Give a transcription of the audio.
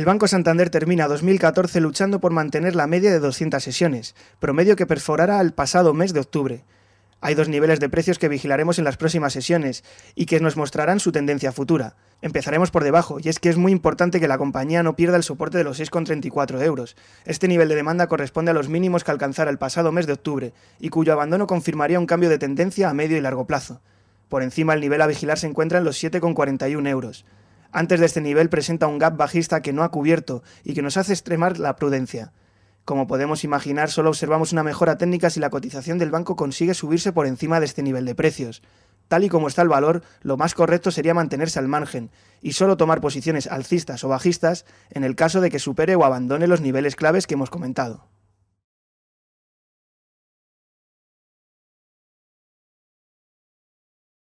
El Banco Santander termina 2014 luchando por mantener la media de 200 sesiones, promedio que perforará al pasado mes de octubre. Hay dos niveles de precios que vigilaremos en las próximas sesiones y que nos mostrarán su tendencia futura. Empezaremos por debajo, y es que es muy importante que la compañía no pierda el soporte de los 6,34 euros. Este nivel de demanda corresponde a los mínimos que alcanzara el pasado mes de octubre, y cuyo abandono confirmaría un cambio de tendencia a medio y largo plazo. Por encima el nivel a vigilar se encuentra en los 7,41 euros. Antes de este nivel presenta un gap bajista que no ha cubierto y que nos hace extremar la prudencia. Como podemos imaginar, solo observamos una mejora técnica si la cotización del banco consigue subirse por encima de este nivel de precios. Tal y como está el valor, lo más correcto sería mantenerse al margen y solo tomar posiciones alcistas o bajistas en el caso de que supere o abandone los niveles claves que hemos comentado.